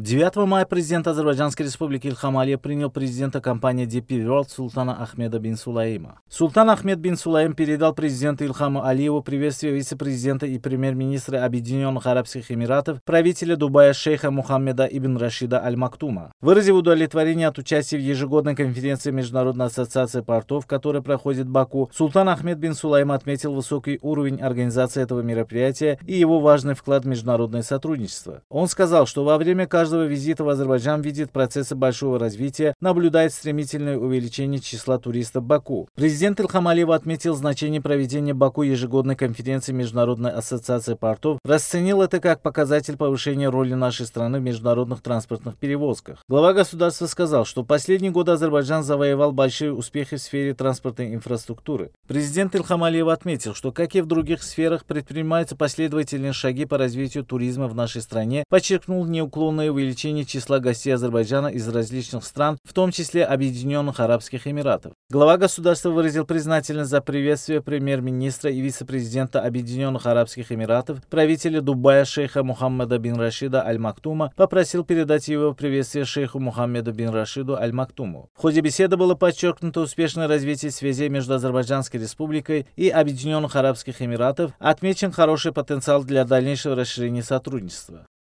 9 мая президент Азербайджанской республики Ильхам Алия принял президента компании DP World Султана Ахмеда бин Сулаима. Султан Ахмед бин Сулаим передал президенту Ильхаму Алиеву приветствие вице-президента и премьер-министра Объединенных Арабских Эмиратов, правителя Дубая шейха Мухаммеда ибн Рашида Аль-Мактума, выразив удовлетворение от участия в ежегодной конференции Международной ассоциации портов, которая проходит в Баку, Султан Ахмед бин Сулаим отметил высокий уровень организации этого мероприятия и его важный вклад в международное сотрудничество. Он сказал, что во время каждого каждого визита в Азербайджан видит процессы большого развития, наблюдает стремительное увеличение числа туристов Баку. Президент Ильхам Алиев отметил значение проведения Баку ежегодной конференции Международной ассоциации портов, расценил это как показатель повышения роли нашей страны в международных транспортных перевозках. Глава государства сказал, что в последние годы Азербайджан завоевал большие успехи в сфере транспортной инфраструктуры. Президент Ильхам Алиев отметил, что, как и в других сферах, предпринимаются последовательные шаги по развитию туризма в нашей стране, подчеркнул неуклонное увеличении числа гостей Азербайджана из различных стран, в том числе Объединенных Арабских Эмиратов. Глава государства выразил признательность за приветствие премьер-министра и вице-президента Объединенных Арабских Эмиратов, правителя Дубая шейха Мухаммеда бин Рашида Аль-Мактума, попросил передать его приветствие шейху Мухаммеду бин Рашиду Аль-Мактуму. В ходе беседы было подчеркнуто успешное развитие связей между Азербайджанской республикой и Объединенных Арабских Эмиратов, отмечен хороший потенциал для дальнейшего расширения сотрудничества.